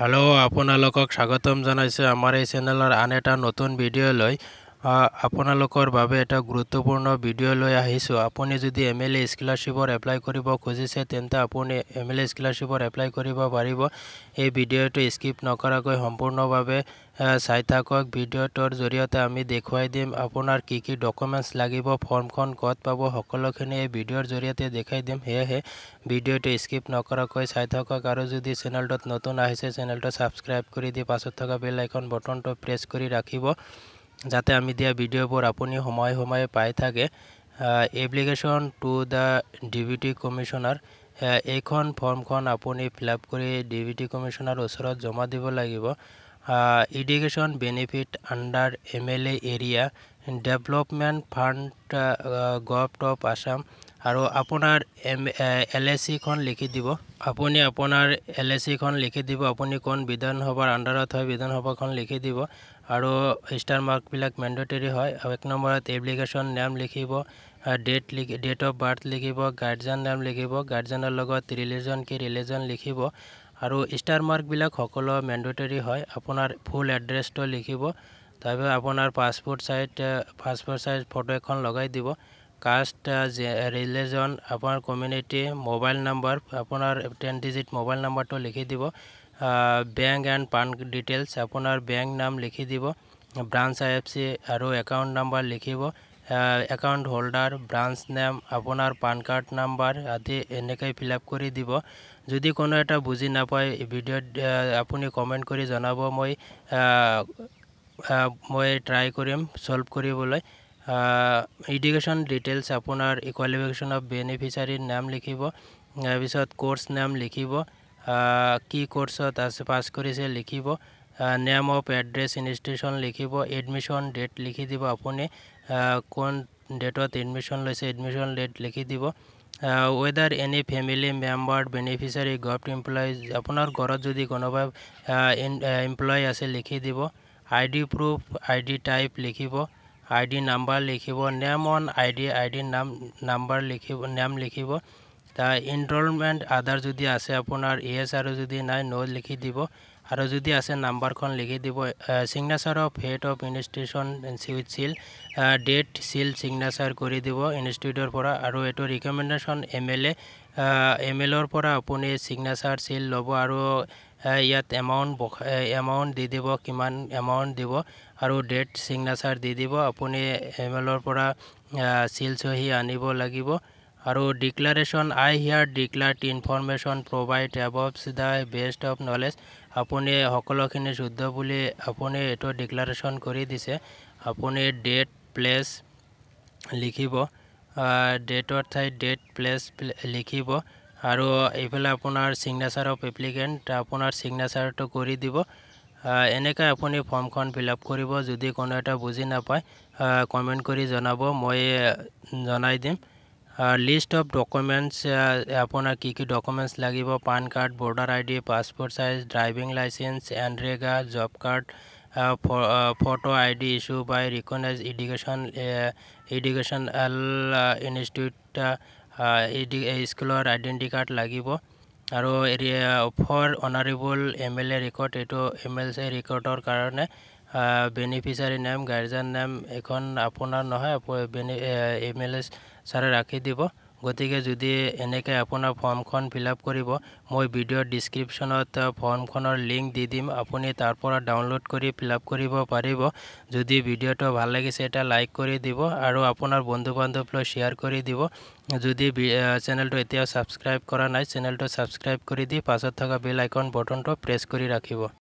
hello' আপোনালোকক স্বাগতম জনাইছোঁ আমাৰ এই চেনেলৰ আন এটা নতুন ভিডিঅ'লৈ আপোনালোকৰ বাবে এটা গুৰুত্বপূৰ্ণ ভিডিঅ' লৈ আহিছোঁ আপুনি যদি এম এল এ স্কলাৰশ্বিপৰ এপ্লাই কৰিব খুজিছে তেন্তে আপুনি এম এল এ স্কলাৰশ্বিপৰ এপ্লাই কৰিব পাৰিব এই ভিডিঅ'টো স্কিপ নকৰাকৈ সম্পূৰ্ণভাৱে চাই থাকক ভিডিঅ'টোৰ জৰিয়তে আমি দেখুৱাই দিম আপোনাৰ কি কি ডকুমেণ্টছ লাগিব ফৰ্মখন ক'ত পাব সকলোখিনি এই ভিডিঅ'ৰ জৰিয়তে দেখাই দিম সেয়েহে ভিডিঅ'টো স্কিপ নকৰাকৈ চাই থাকক আৰু যদি চেনেলটোত নতুন আহিছে চেনেলটো ছাবস্ক্ৰাইব কৰি দি পাছত থকা বেল আইকন বটনটো প্ৰেছ কৰি ৰাখিব যাতে আমি দিয়া ভিডিঅ'বোৰ আপুনি সময়ে সময়ে পাই থাকে application to the DBT commissioner এইখন ফৰ্মখন আপুনি ফিল আপ কৰি ডিবিটি কমিশ্যনাৰ ওচৰত জমা দিব লাগিব education benefit under M L A area development fund govt of Assam আৰু আপোনাৰ এম এল এ চিখন লিখি দিব আপুনি আপোনাৰ এল এ চিখন লিখি দিব আপুনি কোন বিধানসভাৰ আণ্ডাৰত হয় বিধানসভাখন লিখি দিব আৰু ষ্টাৰ মাৰ্কবিলাক মেণ্ডেটৰী হয় এক নম্বৰত এপ্লিকেশ্যন নেম লিখিব ডেট লিখি ডেট অফ বাৰ্থ লিখিব গাৰ্জেন নেম লিখিব গাৰ্জেনৰ লগত ৰিলিজন কি ৰিলিজন লিখিব আৰু ষ্টাৰ মাৰ্কবিলাক সকলো মেণ্ডেটৰী হয় আপোনাৰ ফুল এড্ৰেছটো লিখিব তাৰপিছত আপোনাৰ passport size passport size photo এখন লগাই দিব কাষ্ট ৰিলিজন uh, uh, আপোনাৰ কমিউনিটি মোবাইল নাম্বাৰ আপোনাৰ টেন ডিজিট মোবাইল নাম্বাৰটো লিখি দিব বেংক এণ্ড পান ডিটেইলছ আপোনাৰ বেংক নাম লিখি দিব ব্ৰাঞ্চ আই এফ চি আৰু একাউণ্ট নাম্বাৰ লিখিব একাউণ্ট হোল্ডাৰ ব্ৰাঞ্চ নেম আপোনাৰ পান কাৰ্ড নাম্বাৰ আদি এনেকৈ ফিল আপ কৰি দিব যদি কোনো এটা বুজি নাপায় ভিডিঅ'ত uh, আপুনি কমেণ্ট কৰি জনাব মই মই ট্ৰাই কৰিম ছল্ভ কৰিবলৈ ইডিকেশ্যন ডিটেইলছ আপোনাৰ ইকুৱালিফিকেশ্যন অফ বেনিফিচিয়াৰীৰ নাম লিখিব তাৰপিছত কোৰ্চ নাম লিখিব কি কোৰ্চত আছে পাছ কৰিছে লিখিব নেম অফ এড্ৰেছ ইনষ্টিটিউশ্যন লিখিব এডমিশ্যন ডেট লিখি দিব আপুনি কোন ডেটত এডমিশ্যন লৈছে এডমিশ্যন ডেট লিখি দিব whether any family member beneficiary govt employees আপোনাৰ ঘৰত যদি কোনোবা এমপ্লয় আছে লিখি দিব I D proof I D type লিখিব আই ডি নাম্বাৰ লিখিব name on I D I D নাম নাম্বাৰ লিখিব নেম লিখিব তাৰ এনৰলমেণ্ট আধাৰ যদি আছে আপোনাৰ ই এছ আৰ যদি নাই ন লিখি দিব আৰু যদি আছে নাম্বাৰখন লিখি দিব signature of head of institution চিউট চিল ডেট চিল ছিগনেচাৰ কৰি দিব ইনষ্টিটিউটৰ পৰা আৰু এইটো recommendation M L A M এলৰ পৰা আপুনি ছিগনেচাৰ চিল ল'ব আৰু ইয়াত এমাউণ্ট এমাউণ্ট দি দিব কিমান এমাউণ্ট দিব আৰু ডেট ছিগনেচাৰ দি দিব আপুনি এম এলৰ পৰা চিল চহী আনিব লাগিব আৰু declaration I here declare information provide above the best of knowledge আপুনি সকলোখিনি যুদ্ধ বুলি আপুনি এইটো ডিক্লাৰেশন কৰি দিছে আপুনি ডেট প্লেচ লিখিব ডেটৰ ঠাইত ডেট প্লেচ লিখিব আৰু এইফালে আপোনাৰ চিগনেচাৰ অফ এপ্লিকেণ্ট আপোনাৰ চিগনেচাৰটো কৰি দিব এনেকৈ আপুনি ফৰ্মখন ফিল আপ কৰিব যদি কোনো এটা বুজি নাপায় কমেণ্ট কৰি জনাব মই জনাই দিম লিষ্ট অফ ডকুমেণ্টছ আপোনাৰ কি কি ডকুমেণ্টছ লাগিব PAN card voter I D passport size driving licence NREGA job card photo I D issue by recognise education education institute স্কুলৰ আইডেণ্টি কাৰ্ড লাগিব আৰু for honourable M L A record এইটো M L C ৰেকৰ্ডৰ কাৰণে beneficiary name guardian name এইখন আপোনাৰ নহয় email ছাৰে ৰাখি দিব গতিকে যদি এনেকৈ আপোনাৰ ফৰ্মখন ফিল আপ কৰিব মই ভিডিঅ'ৰ ডিছক্ৰিপশ্যনত ফৰ্মখনৰ লিংক দি দিম আপুনি তাৰ পৰা ডাউনলোড কৰি ফিল আপ কৰিব পাৰিব যদি ভিডিঅ'টো ভাল লাগিছে এটা লাইক কৰি দিব আৰু আপোনাৰ বন্ধু বান্ধৱলৈ শ্বেয়াৰ কৰি দিব যদি চেনেলটো এতিয়াও ছাবস্ক্ৰাইব কৰা নাই চেনেলটো ছাবস্ক্ৰাইব কৰি দি পাছত থকা বেল আইকন বটনটো প্ৰেছ কৰি ৰাখিব